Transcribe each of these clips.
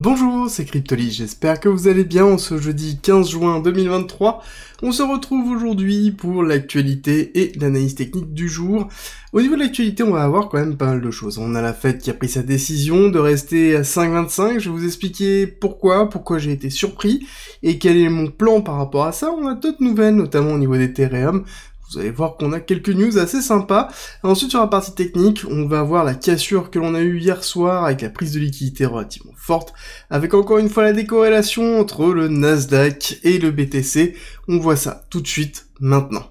Bonjour, c'est Cryptoly, j'espère que vous allez bien en ce jeudi 15 juin 2023. On se retrouve aujourd'hui pour l'actualité et l'analyse technique du jour. Au niveau de l'actualité, on va avoir quand même pas mal de choses. On a la fête qui a pris sa décision de rester à 5,25. Je vais vous expliquer pourquoi, pourquoi j'ai été surpris et quel est mon plan par rapport à ça. On a d'autres nouvelles, notamment au niveau des d'Ethereum. Vous allez voir qu'on a quelques news assez sympas. Ensuite, sur la partie technique, on va voir la cassure que l'on a eue hier soir avec la prise de liquidité relativement forte, avec encore une fois la décorrélation entre le Nasdaq et le BTC. On voit ça tout de suite, maintenant.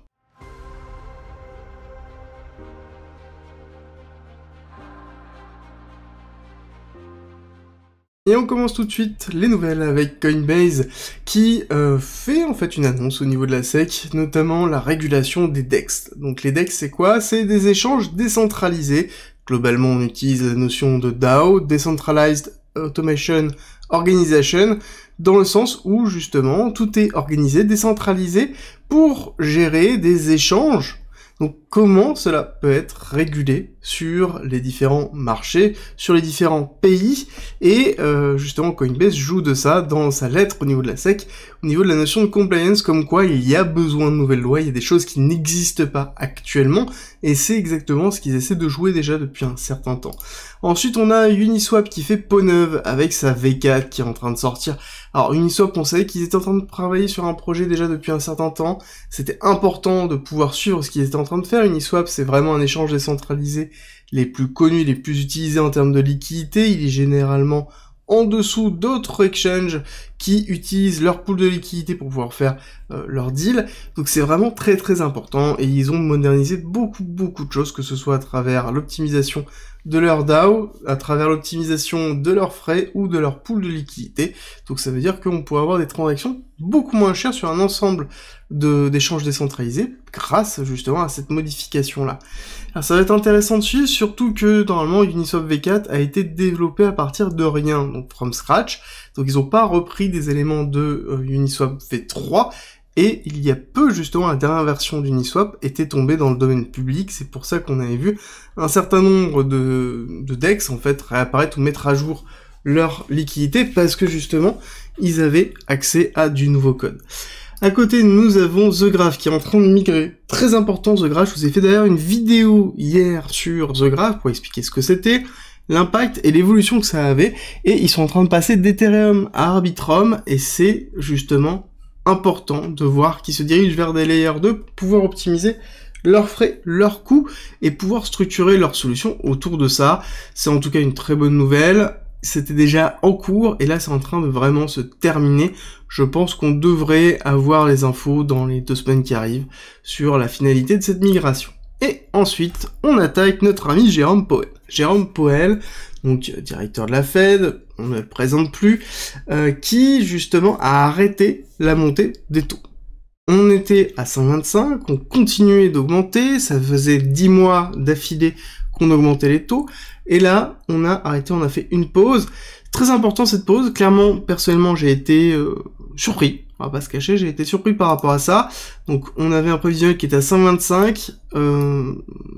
Et on commence tout de suite les nouvelles avec Coinbase qui euh, fait en fait une annonce au niveau de la SEC, notamment la régulation des DEX. Donc les DEX c'est quoi C'est des échanges décentralisés. Globalement on utilise la notion de DAO, Decentralized Automation Organization, dans le sens où justement tout est organisé, décentralisé pour gérer des échanges comment cela peut être régulé sur les différents marchés, sur les différents pays, et euh, justement Coinbase joue de ça dans sa lettre au niveau de la SEC, au niveau de la notion de compliance, comme quoi il y a besoin de nouvelles lois, il y a des choses qui n'existent pas actuellement, et c'est exactement ce qu'ils essaient de jouer déjà depuis un certain temps. Ensuite on a Uniswap qui fait peau neuve avec sa V4 qui est en train de sortir. Alors Uniswap on savait qu'ils étaient en train de travailler sur un projet déjà depuis un certain temps, c'était important de pouvoir suivre ce qu'ils étaient en train de faire, Uniswap, c'est vraiment un échange décentralisé les plus connus, les plus utilisés en termes de liquidité. Il est généralement en dessous d'autres exchanges qui utilisent leur pool de liquidité pour pouvoir faire euh, leur deal. Donc c'est vraiment très très important et ils ont modernisé beaucoup beaucoup de choses, que ce soit à travers l'optimisation de leur DAO, à travers l'optimisation de leurs frais ou de leur pool de liquidité. Donc ça veut dire qu'on peut avoir des transactions beaucoup moins chères sur un ensemble d'échanges décentralisés grâce justement à cette modification là. Ah, ça va être intéressant de suivre, surtout que normalement Uniswap V4 a été développé à partir de rien, donc from scratch. Donc ils n'ont pas repris des éléments de Uniswap euh, V3. Et il y a peu justement la dernière version d'Uniswap était tombée dans le domaine public, c'est pour ça qu'on avait vu un certain nombre de, decks en fait réapparaître ou mettre à jour leur liquidité parce que justement ils avaient accès à du nouveau code. À côté, nous avons The Graph qui est en train de migrer. Très important The Graph, je vous ai fait d'ailleurs une vidéo hier sur The Graph pour expliquer ce que c'était, l'impact et l'évolution que ça avait, et ils sont en train de passer d'Ethereum à Arbitrum, et c'est justement important de voir qu'ils se dirigent vers des layers 2 pour pouvoir optimiser leurs frais, leurs coûts, et pouvoir structurer leurs solutions autour de ça. C'est en tout cas une très bonne nouvelle c'était déjà en cours et là c'est en train de vraiment se terminer. Je pense qu'on devrait avoir les infos dans les deux semaines qui arrivent sur la finalité de cette migration. Et ensuite, on attaque notre ami Jérôme Poel. Jérôme Poel, donc euh, directeur de la Fed, on ne le présente plus, euh, qui justement a arrêté la montée des taux. On était à 125, on continuait d'augmenter, ça faisait 10 mois d'affilée qu'on augmentait les taux. Et là, on a arrêté, on a fait une pause. Très important cette pause. Clairement, personnellement, j'ai été euh, surpris. On va pas se cacher, j'ai été surpris par rapport à ça. Donc, on avait un prévisionnel qui était à 5,25 euh,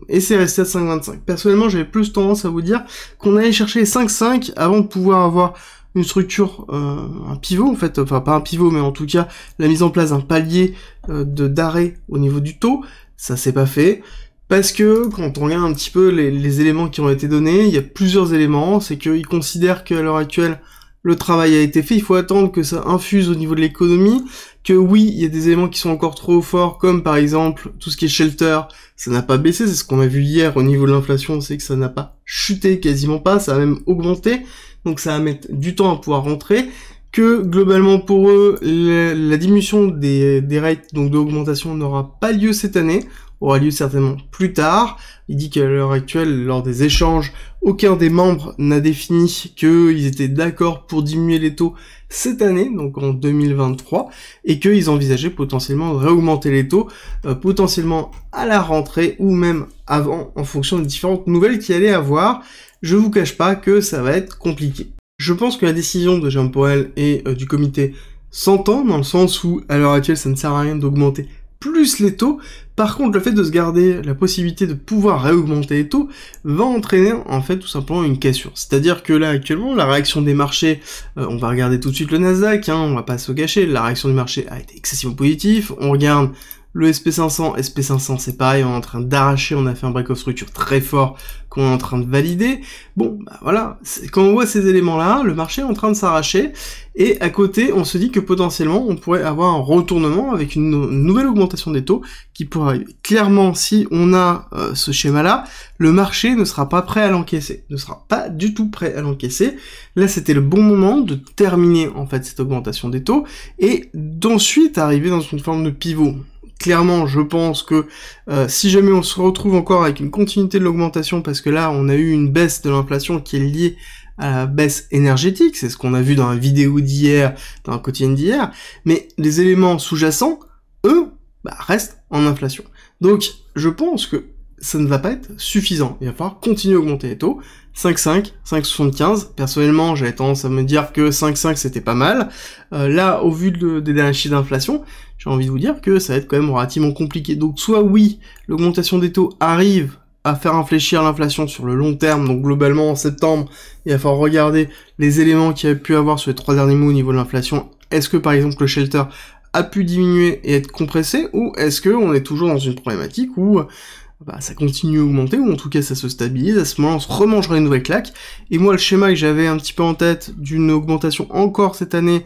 et c'est resté à 5,25. Personnellement, j'avais plus tendance à vous dire qu'on allait chercher 5,5 avant de pouvoir avoir une structure, euh, un pivot en fait, enfin pas un pivot, mais en tout cas la mise en place d'un palier de d'arrêt au niveau du taux. Ça s'est pas fait. Parce que quand on regarde un petit peu les, éléments qui ont été donnés, il y a plusieurs éléments. C'est qu'ils considèrent qu'à l'heure actuelle, le travail a été fait. Il faut attendre que ça infuse au niveau de l'économie. Que oui, il y a des éléments qui sont encore trop forts, comme par exemple tout ce qui est shelter, ça n'a pas baissé. C'est ce qu'on a vu hier au niveau de l'inflation, c'est que ça n'a pas chuté quasiment pas, ça a même augmenté. Donc ça va mettre du temps à pouvoir rentrer que globalement pour eux, la, diminution des, des rates, donc de n'aura pas lieu cette année aura lieu certainement plus tard. Il dit qu'à l'heure actuelle, lors des échanges, aucun des membres n'a défini qu'ils étaient d'accord pour diminuer les taux cette année, donc en 2023, et qu'ils envisageaient potentiellement de réaugmenter les taux, euh, potentiellement à la rentrée ou même avant, en fonction des différentes nouvelles qu'il allait avoir. Je vous cache pas que ça va être compliqué. Je pense que la décision de Jean paul et euh, du comité s'entend dans le sens où à l'heure actuelle ça ne sert à rien d'augmenter plus les taux par contre, le fait de se garder la possibilité de pouvoir réaugmenter les taux va entraîner en fait tout simplement une cassure. C'est-à-dire que là actuellement, la réaction des marchés, euh, on va regarder tout de suite le Nasdaq, hein, on va pas se cacher, la réaction du marché a été excessivement positive, on regarde le SP500, SP500 c'est pareil, on est en train d'arracher, on a fait un break of structure très fort qu'on est en train de valider. Bon, bah voilà, quand on voit ces éléments-là, le marché est en train de s'arracher, et à côté, on se dit que potentiellement, on pourrait avoir un retournement avec une, nouvelle augmentation des taux qui pourrait arriver. Clairement, si on a euh, ce schéma-là, le marché ne sera pas prêt à l'encaisser, ne sera pas du tout prêt à l'encaisser. Là, c'était le bon moment de terminer, en fait, cette augmentation des taux, et d'ensuite arriver dans une forme de pivot clairement, je pense que euh, si jamais on se retrouve encore avec une continuité de l'augmentation, parce que là, on a eu une baisse de l'inflation qui est liée à la baisse énergétique, c'est ce qu'on a vu dans la vidéo d'hier, dans la quotidienne d'hier, mais les éléments sous-jacents, eux, bah, restent en inflation. Donc, je pense que ça ne va pas être suffisant. Il va falloir continuer à augmenter les taux, 5,5, 5,75. Personnellement, j'avais tendance à me dire que 5,5 c'était pas mal. Euh, là, au vu des derniers chiffres d'inflation, j'ai envie de vous dire que ça va être quand même relativement compliqué. Donc soit oui, l'augmentation des taux arrive à faire infléchir l'inflation sur le long terme, donc globalement en septembre, il va falloir regarder les éléments qu'il y a pu avoir sur les trois derniers mois au niveau de l'inflation. Est-ce que par exemple le shelter a pu diminuer et être compressé, ou est-ce qu'on est toujours dans une problématique où bah, ça continue à augmenter, ou en tout cas ça se stabilise, à ce moment-là on se remangerait une nouvelle claque. Et moi le schéma que j'avais un petit peu en tête d'une augmentation encore cette année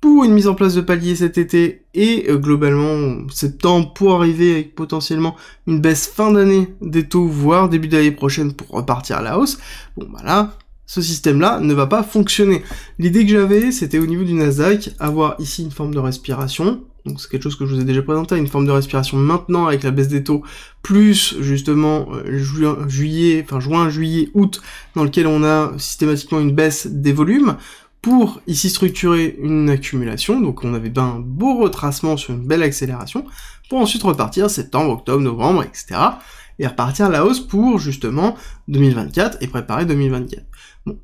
pour une mise en place de palier cet été et euh, globalement septembre pour arriver avec potentiellement une baisse fin d'année des taux, voire début d'année prochaine pour repartir à la hausse, bon bah là, ce système-là ne va pas fonctionner. L'idée que j'avais, c'était au niveau du Nasdaq, avoir ici une forme de respiration, donc c'est quelque chose que je vous ai déjà présenté, une forme de respiration maintenant avec la baisse des taux, plus justement euh, juillet, enfin juin, juillet, août, dans lequel on a systématiquement une baisse des volumes, pour ici structurer une accumulation, donc on avait un beau retracement sur une belle accélération, pour ensuite repartir septembre, octobre, novembre, etc. Et repartir à la hausse pour justement 2024 et préparer 2024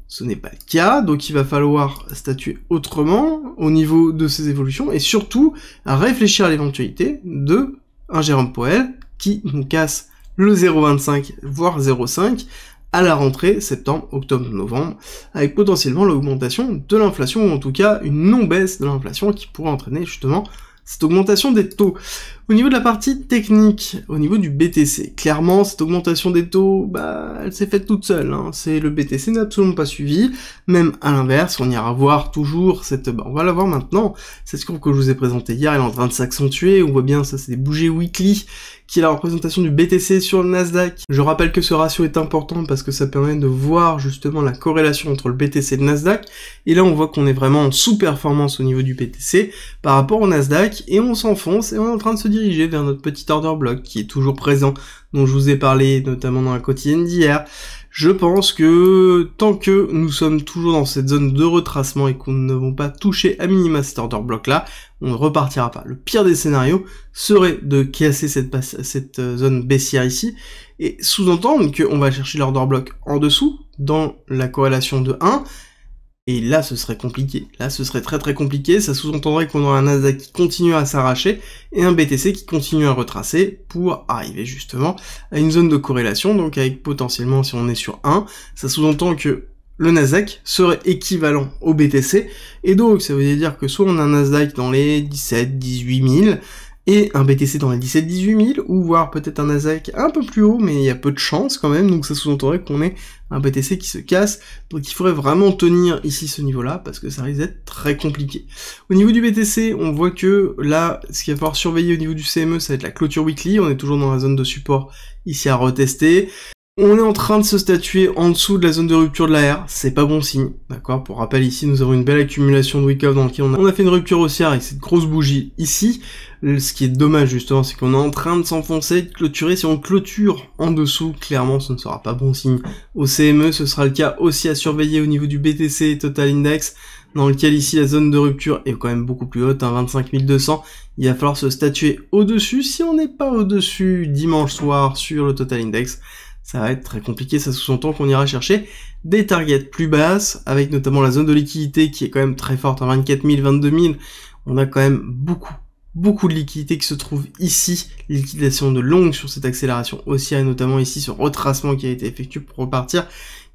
ce n'est pas le cas, donc il va falloir statuer autrement au niveau de ces évolutions et surtout réfléchir à l'éventualité de un Jérôme Poel qui nous casse le 0,25 voire 0,5 à la rentrée septembre, octobre, novembre, avec potentiellement l'augmentation de l'inflation, ou en tout cas une non-baisse de l'inflation qui pourrait entraîner justement cette augmentation des taux. Au niveau de la partie technique, au niveau du BTC, clairement cette augmentation des taux, bah, elle s'est faite toute seule. Hein. C'est le BTC n'a absolument pas suivi. Même à l'inverse, on ira voir toujours cette, bah, on va la voir maintenant. Cette courbe que je vous ai présentée hier, elle est en train de s'accentuer. On voit bien ça, c'est des bougies weekly qui est la représentation du BTC sur le Nasdaq. Je rappelle que ce ratio est important parce que ça permet de voir justement la corrélation entre le BTC et le Nasdaq. Et là, on voit qu'on est vraiment en sous-performance au niveau du BTC par rapport au Nasdaq et on s'enfonce et on est en train de se diriger vers notre petit order block qui est toujours présent, dont je vous ai parlé notamment dans la quotidienne d'hier. Je pense que tant que nous sommes toujours dans cette zone de retracement et qu'on ne va pas toucher à minima cet order block là, on ne repartira pas. Le pire des scénarios serait de casser cette, cette euh, zone baissière ici et sous-entendre qu'on va chercher l'order block en dessous dans la corrélation de 1 et là, ce serait compliqué. Là, ce serait très très compliqué. Ça sous-entendrait qu'on aurait un Nasdaq qui continue à s'arracher et un BTC qui continue à retracer pour arriver justement à une zone de corrélation. Donc avec potentiellement, si on est sur 1, ça sous-entend que le Nasdaq serait équivalent au BTC. Et donc, ça veut dire que soit on a un Nasdaq dans les 17, 18 000, et un BTC dans les 17-18 000, ou voire peut-être un Nasdaq un peu plus haut, mais il y a peu de chance quand même, donc ça sous-entendrait qu'on ait un BTC qui se casse, donc il faudrait vraiment tenir ici ce niveau-là, parce que ça risque d'être très compliqué. Au niveau du BTC, on voit que là, ce qu'il va falloir surveiller au niveau du CME, ça va être la clôture weekly, on est toujours dans la zone de support ici à retester, on est en train de se statuer en dessous de la zone de rupture de la R, c'est pas bon signe, d'accord Pour rappel, ici, nous avons une belle accumulation de week dans lequel on a, fait une rupture haussière avec cette grosse bougie ici. Ce qui est dommage, justement, c'est qu'on est en train de s'enfoncer, de clôturer. Si on clôture en dessous, clairement, ce ne sera pas bon signe. Au CME, ce sera le cas aussi à surveiller au niveau du BTC Total Index dans lequel ici la zone de rupture est quand même beaucoup plus haute, à 25 200. Il va falloir se statuer au-dessus. Si on n'est pas au-dessus dimanche soir sur le Total Index, ça va être très compliqué, ça sous-entend qu'on ira chercher des targets plus basses, avec notamment la zone de liquidité qui est quand même très forte, à hein, 24 000, 22 000. On a quand même beaucoup, beaucoup de liquidité qui se trouve ici, liquidation de longue sur cette accélération haussière, et notamment ici ce retracement qui a été effectué pour repartir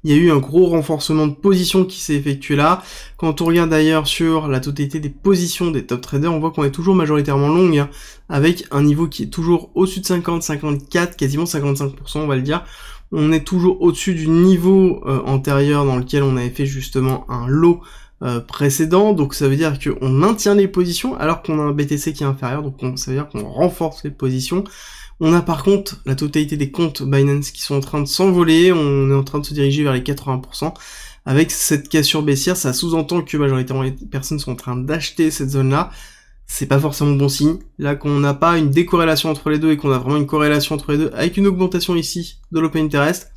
il y a eu un gros renforcement de position qui s'est effectué là. Quand on regarde d'ailleurs sur la totalité des positions des top traders, on voit qu'on est toujours majoritairement longue, hein, avec un niveau qui est toujours au-dessus de 50, 54, quasiment 55%, on va le dire. On est toujours au-dessus du niveau euh, antérieur dans lequel on avait fait justement un lot euh, précédent, donc ça veut dire qu'on maintient les positions alors qu'on a un BTC qui est inférieur, donc ça veut dire qu'on renforce les positions. On a par contre la totalité des comptes Binance qui sont en train de s'envoler, on est en train de se diriger vers les 80%. Avec cette cassure baissière, ça sous-entend que majoritairement les personnes sont en train d'acheter cette zone-là. C'est pas forcément bon signe. Là, qu'on n'a pas une décorrélation entre les deux et qu'on a vraiment une corrélation entre les deux avec une augmentation ici de l'open interest,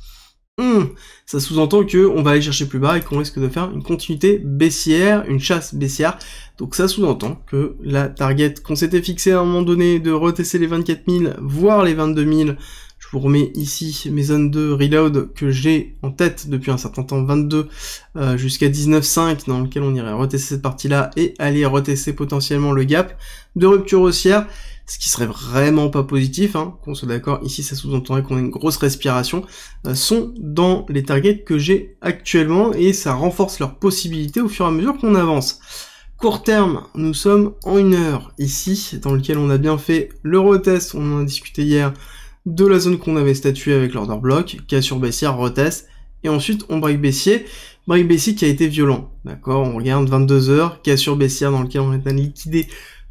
Hum, ça sous-entend que on va aller chercher plus bas et qu'on risque de faire une continuité baissière, une chasse baissière. Donc ça sous-entend que la target qu'on s'était fixée à un moment donné de retester les 24 000, voire les 22 000, je vous remets ici mes zones de reload que j'ai en tête depuis un certain temps, 22 euh, jusqu'à 19,5, dans lequel on irait retester cette partie-là et aller retester potentiellement le gap de rupture haussière ce qui serait vraiment pas positif, hein, qu'on soit d'accord, ici ça sous-entendrait qu'on a une grosse respiration, euh, sont dans les targets que j'ai actuellement et ça renforce leurs possibilités au fur et à mesure qu'on avance. Court terme, nous sommes en une heure ici, dans lequel on a bien fait le retest, on en a discuté hier, de la zone qu'on avait statuée avec l'order block, cassure baissière, retest, et ensuite on break baissier, break baissier qui a été violent, d'accord, on regarde 22 heures, cassure baissière dans lequel on est liquidé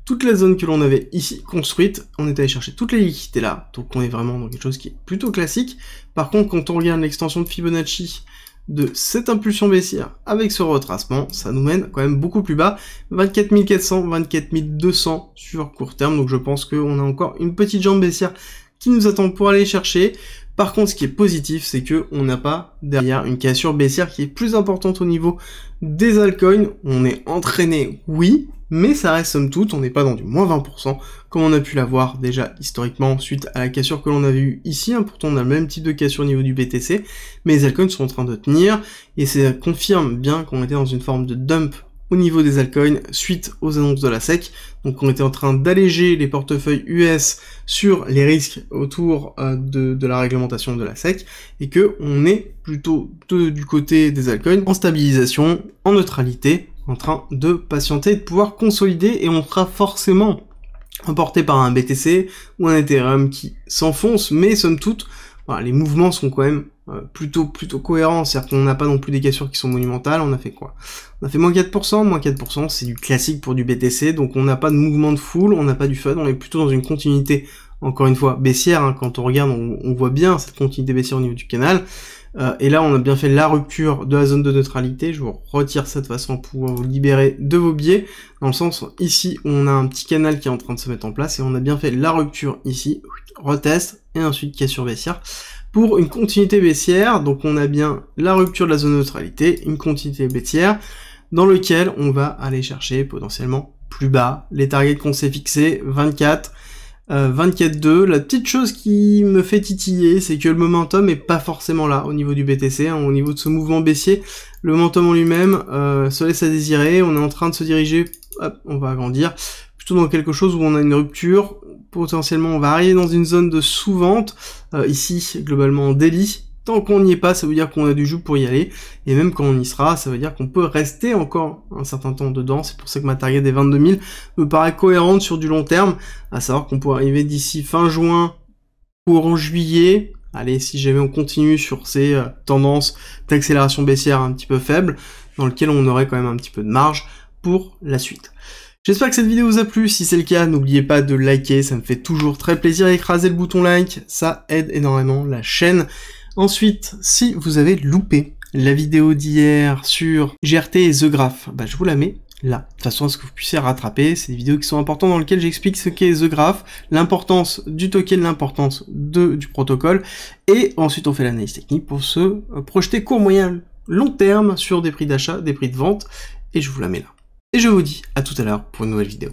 toute la zone que l'on avait ici construite, on est allé chercher toutes les liquidités là, donc on est vraiment dans quelque chose qui est plutôt classique. Par contre, quand on regarde l'extension de Fibonacci de cette impulsion baissière avec ce retracement, ça nous mène quand même beaucoup plus bas, 24 400, 24 200 sur court terme, donc je pense qu'on a encore une petite jambe baissière qui nous attend pour aller chercher. Par contre, ce qui est positif, c'est que on n'a pas derrière une cassure baissière qui est plus importante au niveau des altcoins. On est entraîné, oui, mais ça reste somme toute, on n'est pas dans du moins 20%, comme on a pu l'avoir déjà historiquement suite à la cassure que l'on avait eue ici, hein. pourtant on a le même type de cassure au niveau du BTC, mais les altcoins sont en train de tenir, et ça confirme bien qu'on était dans une forme de dump au niveau des altcoins suite aux annonces de la SEC. Donc on était en train d'alléger les portefeuilles US sur les risques autour euh, de, la réglementation de la SEC et que on est plutôt du côté des altcoins en stabilisation, en neutralité en train de patienter, de pouvoir consolider et on sera forcément emporté par un BTC ou un Ethereum qui s'enfonce, mais somme toute, les mouvements sont quand même euh, plutôt plutôt cohérents, c'est-à-dire qu'on n'a pas non plus des cassures qui sont monumentales, on a fait quoi On a fait moins 4%, moins 4% c'est du classique pour du BTC, donc on n'a pas de mouvement de foule, on n'a pas du FUD, on est plutôt dans une continuité encore une fois baissière. Hein, quand on regarde, on, voit bien cette continuité baissière au niveau du canal. Euh, et là, on a bien fait la rupture de la zone de neutralité. Je vous retire ça de façon pour vous libérer de vos biais. Dans le sens, ici, on a un petit canal qui est en train de se mettre en place et on a bien fait la rupture ici, retest, et ensuite cassure baissière. Pour une continuité baissière, donc on a bien la rupture de la zone de neutralité, une continuité baissière, dans lequel on va aller chercher potentiellement plus bas les targets qu'on s'est fixés, 24, 24-2, euh, la petite chose qui me fait titiller, c'est que le momentum est pas forcément là au niveau du BTC, hein, au niveau de ce mouvement baissier. Le momentum en lui-même euh, se laisse à désirer, on est en train de se diriger, hop, on va agrandir, plutôt dans quelque chose où on a une rupture, potentiellement on va arriver dans une zone de sous-vente, euh, ici globalement en délit, tant qu'on n'y est pas, ça veut dire qu'on a du jus pour y aller. Et même quand on y sera, ça veut dire qu'on peut rester encore un certain temps dedans. C'est pour ça que ma target des 22 000 me paraît cohérente sur du long terme. À savoir qu'on pourrait arriver d'ici fin juin, en juillet. Allez, si jamais on continue sur ces euh, tendances d'accélération baissière un petit peu faible, dans lequel on aurait quand même un petit peu de marge pour la suite. J'espère que cette vidéo vous a plu, si c'est le cas, n'oubliez pas de liker, ça me fait toujours très plaisir, écraser le bouton like, ça aide énormément la chaîne. Ensuite, si vous avez loupé la vidéo d'hier sur GRT et The Graph, bah, je vous la mets là, de façon à ce que vous puissiez rattraper. C'est des vidéos qui sont importantes dans lesquelles j'explique ce qu'est The Graph, l'importance du token, l'importance du protocole, et ensuite on fait l'analyse technique pour se euh, projeter court, moyen, long terme sur des prix d'achat, des prix de vente, et je vous la mets là. Et je vous dis à tout à l'heure pour une nouvelle vidéo.